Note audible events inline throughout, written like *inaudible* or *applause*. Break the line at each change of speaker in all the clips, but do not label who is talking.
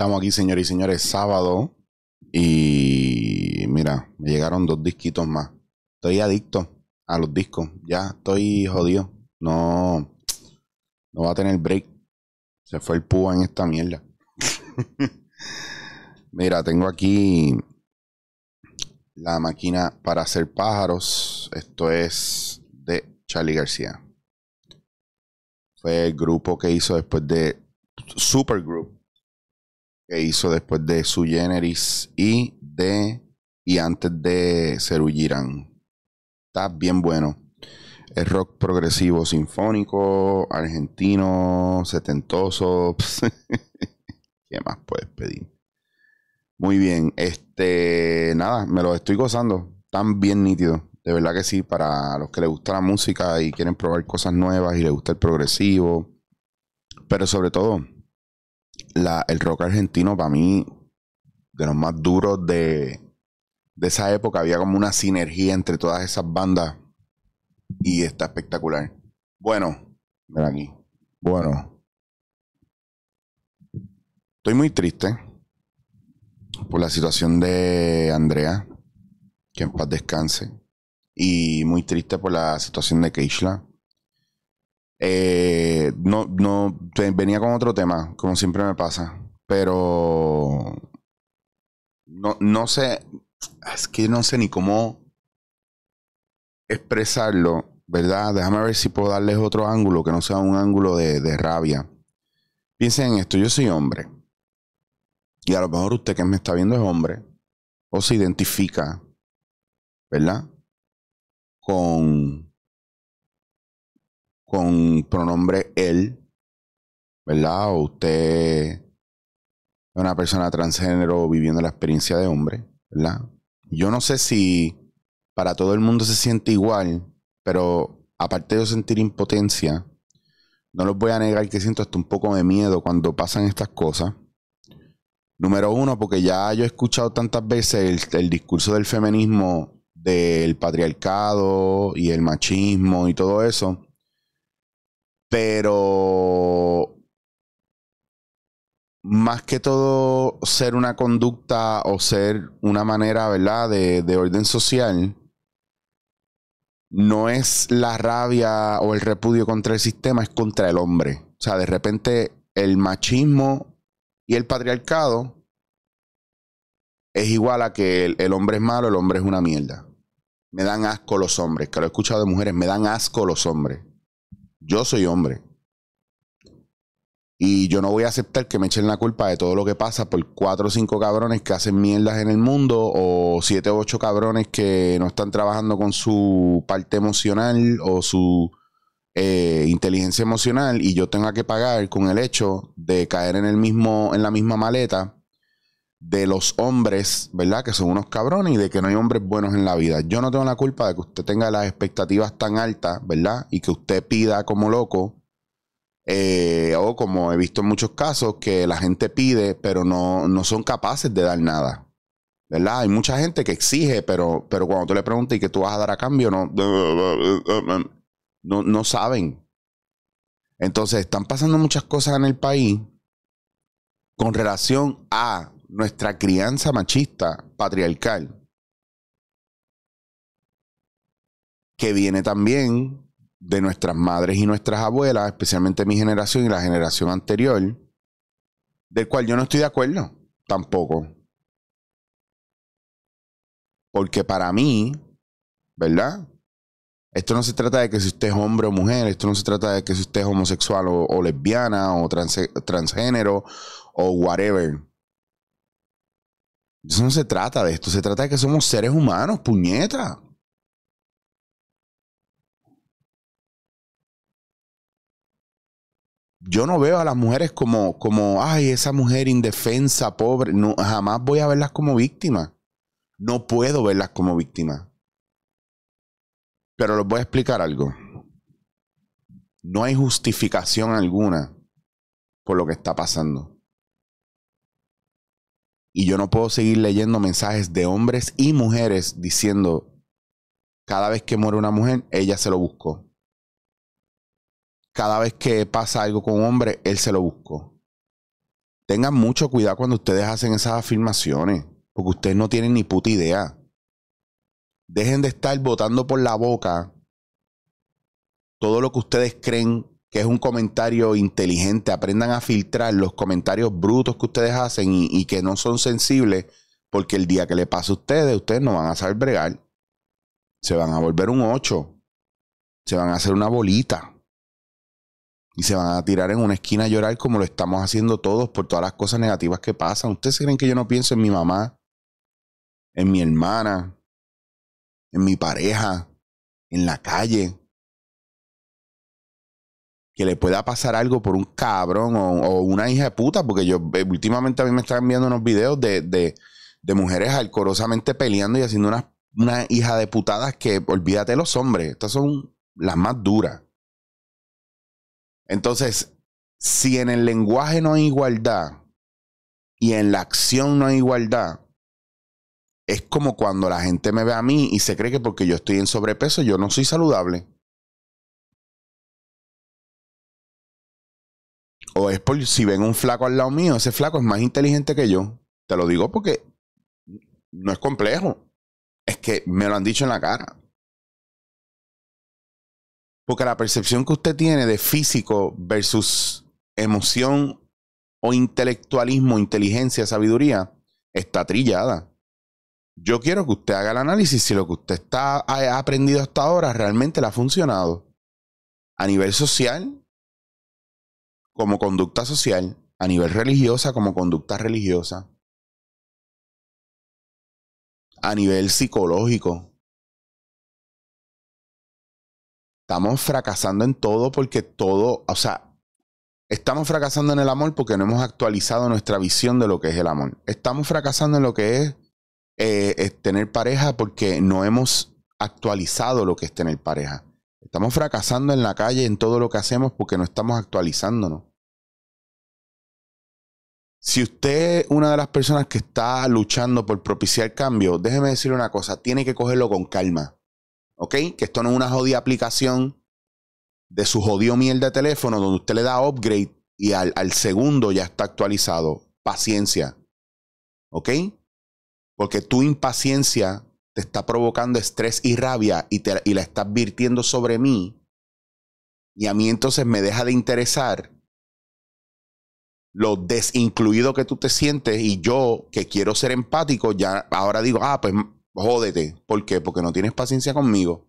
Estamos aquí, señores y señores, sábado. Y mira, me llegaron dos disquitos más. Estoy adicto a los discos. Ya estoy jodido. No, no va a tener break. Se fue el púa en esta mierda. *laughs* mira, tengo aquí la máquina para hacer pájaros. Esto es de Charlie García. Fue el grupo que hizo después de Supergroup que hizo después de su generis y de y antes de Girán. Está bien bueno. Es rock progresivo sinfónico, argentino, setentoso. *laughs* ¿Qué más puedes pedir? Muy bien. Este, nada, me lo estoy gozando. Tan bien nítido. De verdad que sí, para los que les gusta la música y quieren probar cosas nuevas y les gusta el progresivo. Pero sobre todo, el rock argentino para mí, de los más duros de, esa época, había como una sinergia entre todas esas bandas y está espectacular. Bueno, ven aquí. Bueno, estoy muy triste por la situación de Andrea, que en paz descanse, y muy triste por la situación de Keishla, eh, no, no, venía con otro tema, como siempre me pasa, pero no, no sé, es que no sé ni cómo expresarlo, ¿verdad? Déjame ver si puedo darles otro ángulo que no sea un ángulo de, de rabia. Piensen en esto, yo soy hombre. Y a lo mejor usted que me está viendo es hombre o se identifica, ¿verdad?
Con con pronombre
él, ¿verdad? O usted es una persona transgénero viviendo la experiencia de hombre, ¿verdad? Yo no sé si para todo el mundo se siente igual, pero aparte de sentir impotencia, no los voy a negar que siento hasta un poco de miedo cuando pasan estas cosas. Número uno, porque ya yo he escuchado tantas veces el discurso del feminismo, del patriarcado y el machismo y todo eso pero más que todo ser una conducta o ser una manera, ¿verdad?, de, orden social, no es la rabia o el repudio contra el sistema, es contra el hombre. O sea, de repente el machismo y el patriarcado es igual a que el, el hombre es malo, el hombre es una mierda. Me dan asco los hombres, que lo he escuchado de mujeres, me dan asco los hombres. Yo soy hombre. Y yo no voy a aceptar que me echen la culpa de todo lo que pasa por cuatro o cinco cabrones que hacen mierdas en el mundo, o siete o ocho cabrones que no están trabajando con su parte emocional o su eh, inteligencia emocional, y yo tenga que pagar con el hecho de caer en el mismo, en la misma maleta de los hombres, ¿verdad? Que son unos cabrones y de que no hay hombres buenos en la vida. Yo no tengo la culpa de que usted tenga las expectativas tan altas, ¿verdad? Y que usted pida como loco, eh, o como he visto en muchos casos, que la gente pide, pero no, no son capaces de dar nada. ¿Verdad? Hay mucha gente que exige, pero, pero cuando tú le preguntas y que tú vas a dar a cambio, no, no saben. Entonces, están pasando muchas cosas en el país con relación a nuestra crianza machista, patriarcal, que viene también de nuestras madres y nuestras abuelas, especialmente mi generación y la generación anterior, del cual yo no estoy de acuerdo tampoco. Porque para mí, ¿verdad? Esto no se trata de que si usted es hombre o mujer, esto no se trata de que si usted es homosexual o, lesbiana o transgénero o whatever. Eso no se trata de esto, se trata de que somos seres humanos, puñeta. Yo no veo a las mujeres como, como, ay, esa mujer indefensa, pobre. No, jamás voy a verlas como víctimas. No puedo verlas como víctimas. Pero les voy a explicar algo. No hay justificación alguna por lo que está pasando. Y yo no puedo seguir leyendo mensajes de hombres y mujeres diciendo, cada vez que muere una mujer, ella se lo buscó. Cada vez que pasa algo con un hombre, él se lo buscó. Tengan mucho cuidado cuando ustedes hacen esas afirmaciones, porque ustedes no tienen ni puta idea. Dejen de estar votando por la boca todo lo que ustedes creen que es un comentario inteligente. Aprendan a filtrar los comentarios brutos que ustedes hacen y, que no son sensibles, porque el día que le pase a ustedes, ustedes no van a saber bregar. Se van a volver un ocho. Se van a hacer una bolita. Y se van a tirar en una esquina a llorar como lo estamos haciendo todos por todas las cosas negativas que pasan. ¿Ustedes creen que yo no pienso en mi mamá? En mi hermana? En mi pareja? En la calle? que le pueda pasar algo por un cabrón o, una hija de puta, porque yo eh, últimamente a mí me están viendo unos videos de, mujeres alcorosamente peleando y haciendo unas una hija de putadas que, olvídate los hombres, estas son las más duras. Entonces, si en el lenguaje no hay igualdad y en la acción no hay igualdad, es como cuando la gente me ve a mí y se cree que porque yo estoy en sobrepeso yo no soy saludable. O es por si ven un flaco al lado mío, ese flaco es más inteligente que yo. Te lo digo porque no es complejo. Es que me lo han dicho en la cara. Porque la percepción que usted tiene de físico versus emoción o intelectualismo, inteligencia, sabiduría, está trillada. Yo quiero que usted haga el análisis si lo que usted está, ha aprendido hasta ahora realmente le ha funcionado a nivel social, como conducta social, a nivel religiosa como conducta religiosa,
a nivel psicológico.
Estamos fracasando en todo porque todo, o sea, estamos fracasando en el amor porque no hemos actualizado nuestra visión de lo que es el amor. Estamos fracasando en lo que es, eh, tener pareja porque no hemos actualizado lo que es tener pareja. Estamos fracasando en la calle en todo lo que hacemos porque no estamos actualizándonos. Si usted es una de las personas que está luchando por propiciar cambio, déjeme decirle una cosa, tiene que cogerlo con calma. ¿Ok? Que esto no es una jodida aplicación de su jodido miel de teléfono donde usted le da upgrade y al, segundo ya está actualizado. Paciencia. ¿Ok? Porque tu impaciencia te está provocando estrés y rabia y, la está virtiendo sobre mí. Y a mí entonces me deja de interesar lo desincluido que tú te sientes y yo que quiero ser empático, ya ahora digo, ah, pues jódete. ¿Por qué? Porque no tienes paciencia conmigo.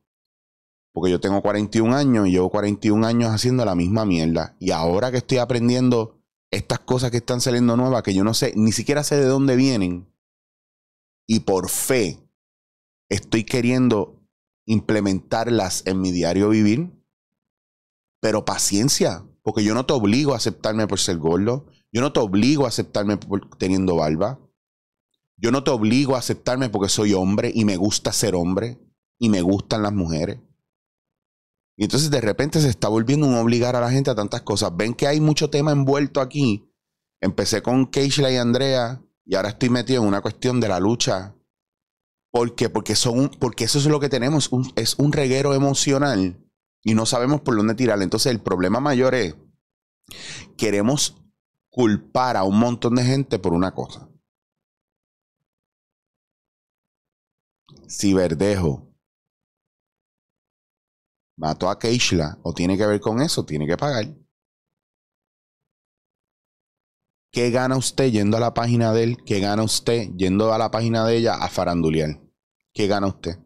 Porque yo tengo 41 años y llevo 41 años haciendo la misma mierda. Y ahora que estoy aprendiendo estas cosas que están saliendo nuevas, que yo no sé, ni siquiera sé de dónde vienen, y por fe estoy queriendo implementarlas en mi diario vivir, pero paciencia, porque yo no te obligo a aceptarme por ser gordo, yo no te obligo a aceptarme teniendo barba. Yo no te obligo a aceptarme porque soy hombre y me gusta ser hombre y me gustan las mujeres. Y entonces de repente se está volviendo un obligar a la gente a tantas cosas. Ven que hay mucho tema envuelto aquí. Empecé con Keishla y Andrea y ahora estoy metido en una cuestión de la lucha. ¿Por qué? Porque, son porque eso es lo que tenemos, es un reguero emocional y no sabemos por dónde tirar. Entonces el problema mayor es, queremos culpar a un montón de gente por una cosa. Si Verdejo mató a Keishla o tiene que ver con eso, tiene que pagar. ¿Qué gana usted yendo a la página de él? ¿Qué gana usted yendo a la página de ella a farandulear? ¿Qué gana usted?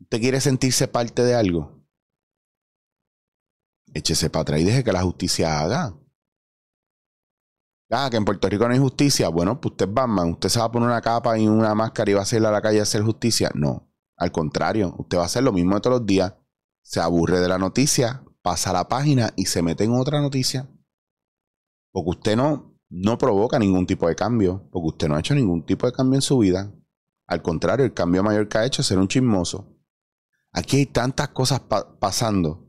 ¿Usted quiere sentirse parte de algo? Échese para atrás y deje que la justicia haga. Ah, que en Puerto Rico no hay justicia. Bueno, pues usted es Batman. Usted se va a poner una capa y una máscara y va a salir a la calle a hacer justicia. No. Al contrario, usted va a hacer lo mismo de todos los días. Se aburre de la noticia, pasa a la página y se mete en otra noticia. Porque usted no, no provoca ningún tipo de cambio. Porque usted no ha hecho ningún tipo de cambio en su vida. Al contrario, el cambio mayor que ha hecho es ser un chismoso. Aquí hay tantas cosas pasando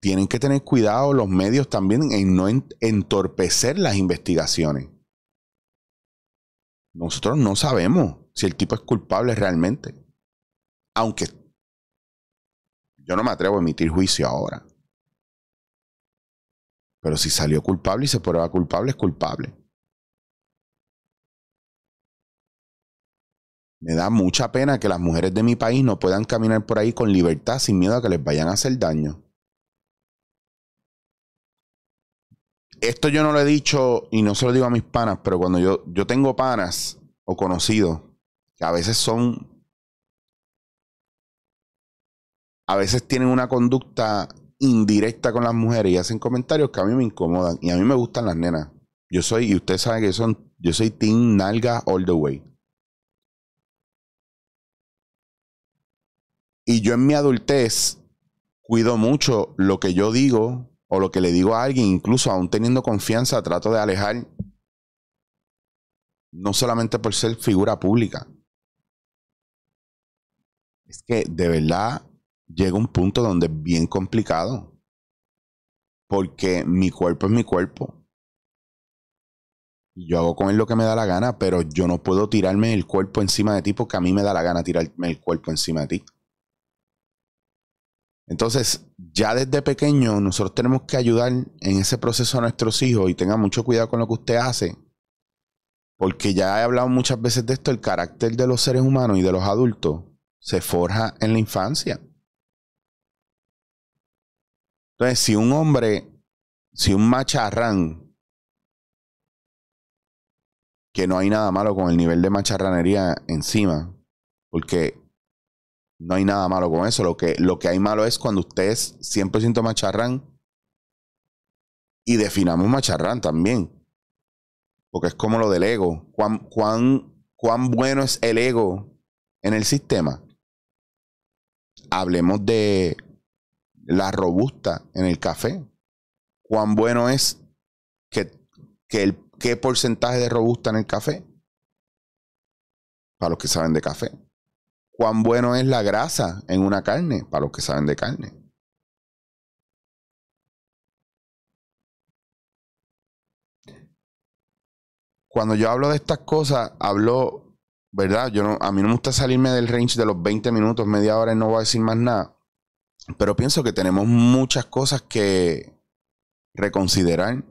tienen que tener cuidado los medios también en no entorpecer las investigaciones. Nosotros no sabemos si el tipo es culpable realmente. Aunque yo no me atrevo a emitir juicio ahora.
Pero si salió culpable y se prueba culpable, es culpable.
Me da mucha pena que las mujeres de mi país no puedan caminar por ahí con libertad sin miedo a que les vayan a hacer daño. esto yo no lo he dicho y no se lo digo a mis panas, pero cuando yo, yo tengo panas o conocidos que a veces son. A veces tienen una conducta indirecta con las mujeres y hacen comentarios que a mí me incomodan. Y a mí me gustan las nenas. Yo soy, y ustedes saben que son, yo soy Team Nalga All the Way. Y yo en mi adultez cuido mucho lo que yo digo, o lo que le digo a alguien, incluso aún teniendo confianza, trato de alejar, no solamente por ser figura pública. Es que de verdad llega un punto donde es bien complicado, porque mi cuerpo es mi cuerpo. Yo hago con él lo que me da la gana, pero yo no puedo tirarme el cuerpo encima de ti porque a mí me da la gana tirarme el cuerpo encima de ti. Entonces, ya desde pequeño nosotros tenemos que ayudar en ese proceso a nuestros hijos y tenga mucho cuidado con lo que usted hace, porque ya he hablado muchas veces de esto, el carácter de los seres humanos y de los adultos se forja en la infancia. Entonces, si un hombre, si un macharrán, que no hay nada malo con el nivel de macharranería encima, porque no hay nada malo con eso. Lo que, lo que hay malo es cuando ustedes 100% macharrán y definamos macharrán también. Porque es como lo del ego. ¿Cuán, cuán, cuán bueno es el ego en el sistema? Hablemos de la robusta en el café. ¿Cuán bueno es que, que el, qué porcentaje de robusta en el café? Para los que saben de café cuán bueno es la grasa en una carne, para los que saben de carne. Cuando yo hablo de estas cosas, hablo, ¿verdad? Yo no, a mí no me gusta salirme del range de los 20 minutos, media hora y no voy a decir más nada. Pero pienso que tenemos muchas cosas que reconsiderar.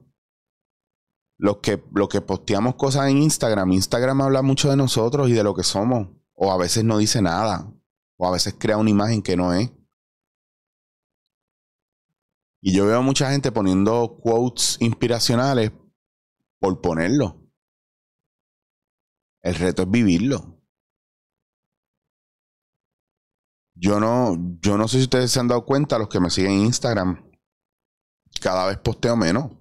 Los que, los que posteamos cosas en Instagram, Instagram habla mucho de nosotros y de lo que somos o a veces no dice nada. O a veces crea una imagen que no es. Y yo veo mucha gente poniendo quotes inspiracionales por ponerlo.
El reto es vivirlo.
Yo no, yo no sé si ustedes se han dado cuenta, los que me siguen en Instagram, cada vez posteo menos.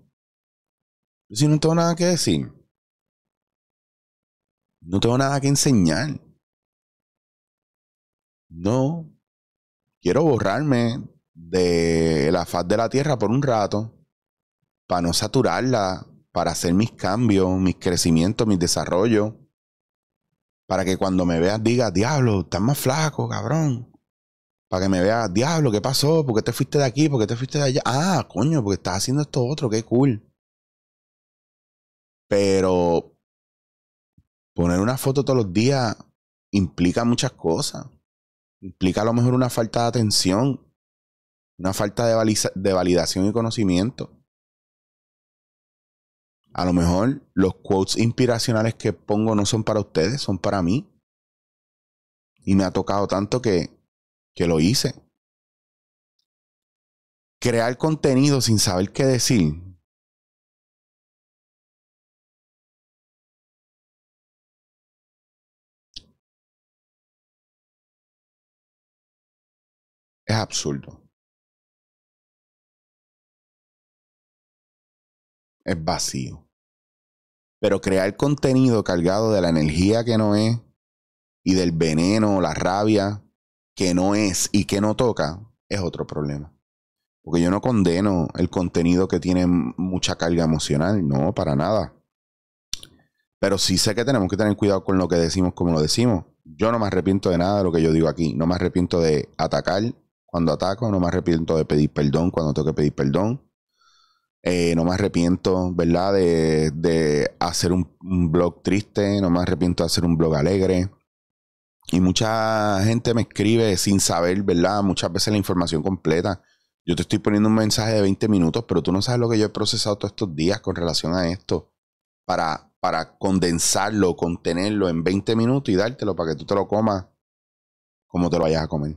si no tengo nada que decir. No tengo nada que enseñar no, quiero borrarme de la faz de la tierra por un rato para no saturarla, para hacer mis cambios, mis crecimientos, mis desarrollos, para que cuando me veas diga diablo, estás más flaco, cabrón. Para que me veas, diablo, ¿qué pasó? ¿Por qué te fuiste de aquí? ¿Por qué te fuiste de allá? Ah, coño, porque estás haciendo esto otro, qué cool. Pero poner una foto todos los días implica muchas cosas implica a lo mejor una falta de atención, una falta de, validación y conocimiento. A lo mejor los quotes inspiracionales que pongo no son para ustedes, son para mí. Y me ha tocado tanto que,
que lo hice. Crear contenido sin saber qué decir absurdo. Es vacío. Pero crear contenido
cargado de la energía que no es y del veneno, la rabia que no es y que no toca, es otro problema. Porque yo no condeno el contenido que tiene mucha carga emocional, no, para nada. Pero sí sé que tenemos que tener cuidado con lo que decimos, como lo decimos. Yo no me arrepiento de nada de lo que yo digo aquí. No me arrepiento de atacar cuando ataco, no me arrepiento de pedir perdón cuando tengo que pedir perdón. Eh, no me arrepiento, ¿verdad? De, hacer un, blog triste, no me arrepiento de hacer un blog alegre. Y mucha gente me escribe sin saber, ¿verdad? Muchas veces la información completa. Yo te estoy poniendo un mensaje de 20 minutos, pero tú no sabes lo que yo he procesado todos estos días con relación a esto. Para, para condensarlo, contenerlo en 20 minutos y dártelo para que tú te lo comas como te lo vayas a comer.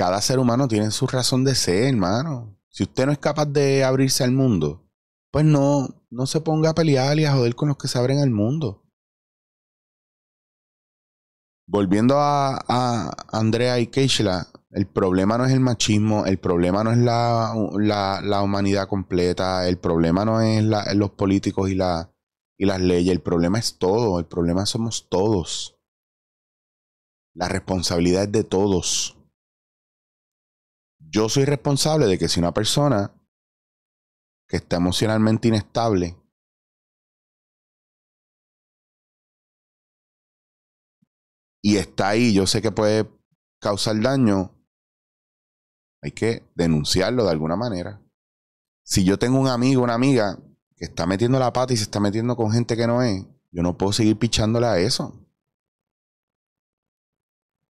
cada ser humano tiene su razón de ser, hermano. Si usted no es capaz de abrirse al mundo, pues no, no se ponga a pelear y a joder con los que se abren al mundo. Volviendo a, Andrea y Keishla, el problema no es el machismo, el problema no es la, la, humanidad completa, el problema no es los políticos y, la, y las leyes, el problema es todo, el problema somos todos. La responsabilidad es de todos yo soy responsable de que si una persona que está emocionalmente inestable
y está ahí,
yo sé que puede causar daño, hay que denunciarlo de alguna manera. Si yo tengo un amigo, una amiga que está metiendo la pata y se está metiendo con gente que no es, yo no puedo seguir pichándole a eso.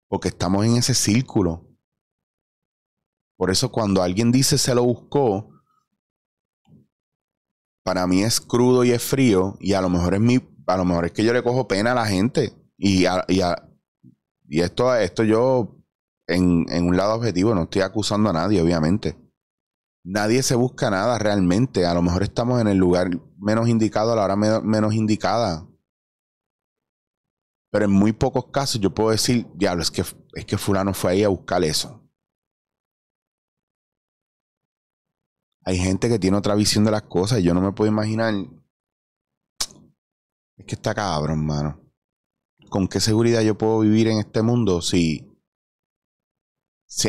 Porque estamos en ese círculo. Por eso cuando alguien dice se lo buscó, para mí es crudo y es frío y a lo mejor es mi, a lo mejor es que yo le cojo pena a la gente y, y, esto, esto yo en, un lado objetivo no estoy acusando a nadie, obviamente. Nadie se busca nada realmente. A lo mejor estamos en el lugar menos indicado a la hora menos indicada. Pero en muy pocos casos yo puedo decir, diablo, es que, es que fulano fue ahí a buscar eso. hay gente que tiene otra visión de las cosas. Y yo no me puedo imaginar. Es que está cabrón, hermano. ¿Con qué seguridad yo puedo vivir en este mundo si,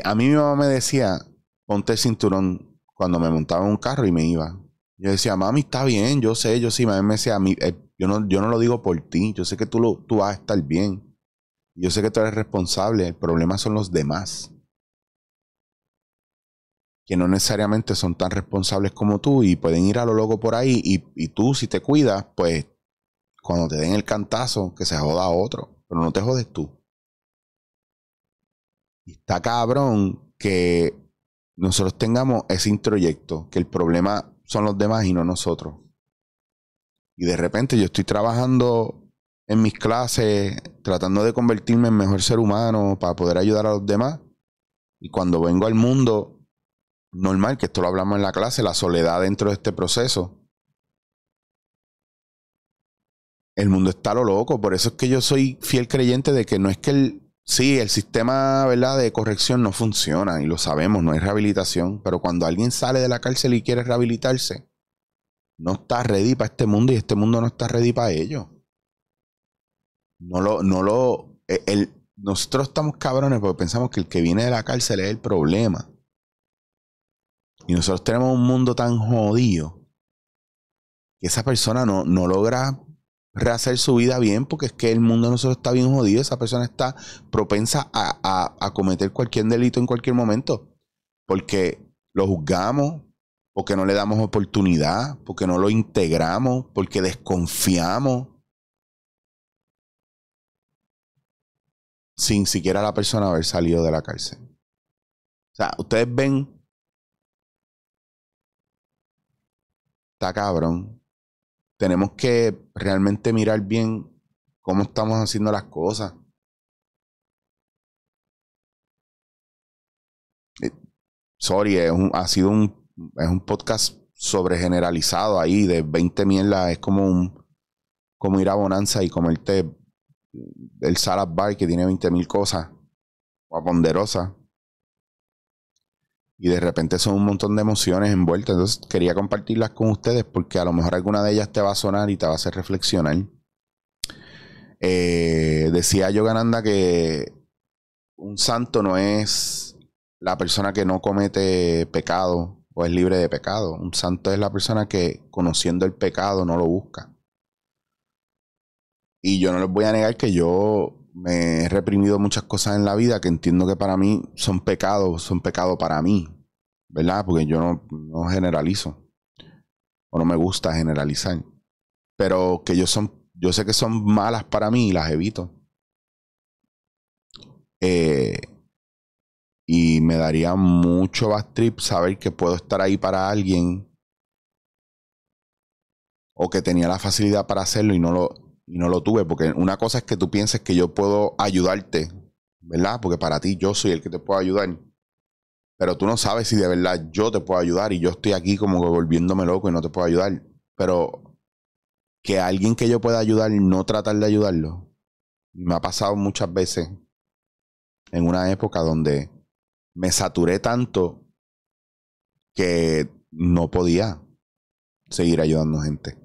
a mí mi mamá me decía, ponte el cinturón cuando me montaba en un carro y me iba? Yo decía, mami, está bien, yo sé, yo sí. Mamá me decía, mí, eh, yo, no, yo no lo digo por ti, yo sé que tú, lo, tú vas a estar bien. Yo sé que tú eres responsable, el problema son los demás que no necesariamente son tan responsables como tú y pueden ir a lo loco por ahí y, tú si te cuidas, pues cuando te den el cantazo, que se joda a otro, pero no te jodes tú. Y está cabrón que nosotros tengamos ese introyecto, que el problema son los demás y no nosotros. Y de repente yo estoy trabajando en mis clases, tratando de convertirme en mejor ser humano para poder ayudar a los demás. Y cuando vengo al mundo, normal, que esto lo hablamos en la clase, la soledad dentro de este proceso. El mundo está lo loco, por eso es que yo soy fiel creyente de que no es que el, sí, el sistema ¿verdad? de corrección no funciona y lo sabemos, no es rehabilitación, pero cuando alguien sale de la cárcel y quiere rehabilitarse, no está ready para este mundo y este mundo no está ready para ellos. No lo, no lo, e, el, nosotros estamos cabrones porque pensamos que el que viene de la cárcel es el problema. Y nosotros tenemos un mundo tan jodido que esa persona no, no logra rehacer su vida bien porque es que el mundo de nosotros está bien jodido. Esa persona está propensa a, a cometer cualquier delito en cualquier momento porque lo juzgamos, porque no le damos oportunidad, porque no lo integramos, porque desconfiamos. Sin siquiera la persona haber salido de la cárcel. O sea, ustedes ven cabrón. Tenemos que realmente mirar bien cómo estamos haciendo las cosas. Eh, sorry, es ha sido un, es un podcast sobregeneralizado ahí, de 20 mierdas. Es como, un, como ir a Bonanza y comerte el salad bar que tiene 20 mil cosas. O y de repente son un montón de emociones envueltas. Entonces quería compartirlas con ustedes porque a lo mejor alguna de ellas te va a sonar y te va a hacer reflexionar. Decía eh, decía Yogananda que un santo no es la persona que no comete pecado o es libre de pecado. Un santo es la persona que conociendo el pecado no lo busca. Y yo no les voy a negar que yo me he reprimido muchas cosas en la vida que entiendo que para mí son pecados, son pecados para mí, ¿verdad? Porque yo no, no generalizo, o no me gusta generalizar, pero que yo, son, yo sé que son malas para mí y las evito. Eh, y me daría mucho trip saber que puedo estar ahí para alguien o que tenía la facilidad para hacerlo y no lo y no lo tuve, porque una cosa es que tú pienses que yo puedo ayudarte, ¿verdad? Porque para ti yo soy el que te puedo ayudar. Pero tú no sabes si de verdad yo te puedo ayudar y yo estoy aquí como volviéndome loco y no te puedo ayudar. Pero que alguien que yo pueda ayudar, no tratar de ayudarlo. Me ha pasado muchas veces en una época donde me saturé tanto que no podía seguir ayudando gente.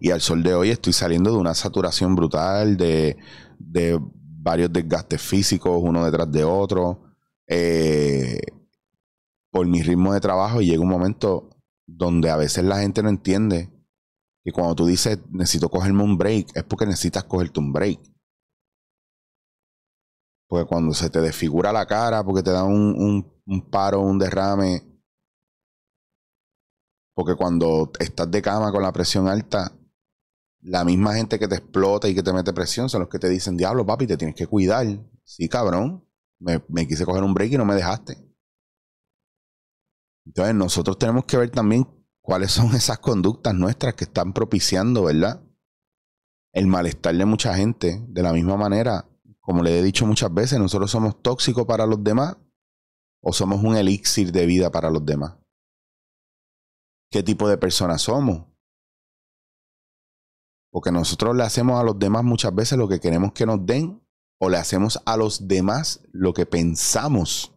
Y al sol de hoy estoy saliendo de una saturación brutal, de, varios desgastes físicos, uno detrás de otro. Eh, por mi ritmo de trabajo, llega un momento donde a veces la gente no entiende que cuando tú dices necesito cogerme un break, es porque necesitas cogerte un break. Porque cuando se te desfigura la cara, porque te da un paro, un derrame, porque cuando estás de cama con la presión alta, la misma gente que te explota y que te mete presión son los que te dicen, diablo, papi, te tienes que cuidar. Sí, cabrón. Me, me, quise coger un break y no me dejaste. Entonces, nosotros tenemos que ver también cuáles son esas conductas nuestras que están propiciando, ¿verdad? El malestar de mucha gente. De la misma manera, como le he dicho muchas veces, nosotros somos tóxicos para los demás o somos un elixir de vida para los demás. ¿Qué tipo de personas somos? Porque nosotros le hacemos a los demás muchas veces lo que queremos que nos den o le hacemos a los demás lo que pensamos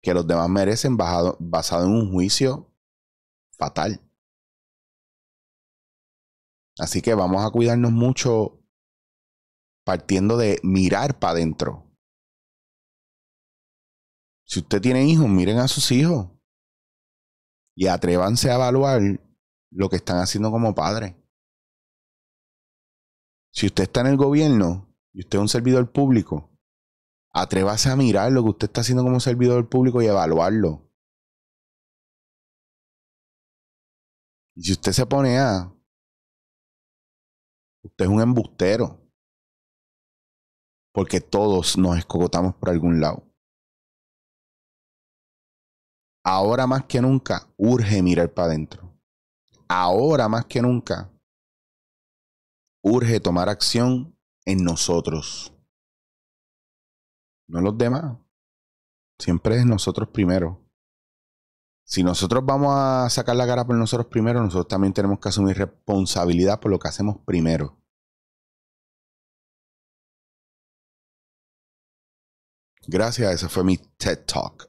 que los demás merecen basado, basado en un juicio fatal.
Así que vamos a cuidarnos mucho partiendo de mirar para adentro. Si usted tiene hijos, miren a sus hijos y atrévanse a evaluar lo que están haciendo como
padres. Si usted está en el gobierno y usted es un servidor público, atrévase a mirar lo que usted está haciendo como servidor público y evaluarlo.
Y si usted se pone a, usted es un embustero.
Porque todos nos escogotamos por algún lado. Ahora más que nunca urge mirar para adentro. Ahora más que nunca urge tomar acción en nosotros, no en los demás. Siempre es nosotros primero. Si nosotros vamos a sacar la cara por nosotros primero, nosotros también tenemos que asumir responsabilidad por lo que hacemos primero. Gracias, ese fue mi TED Talk.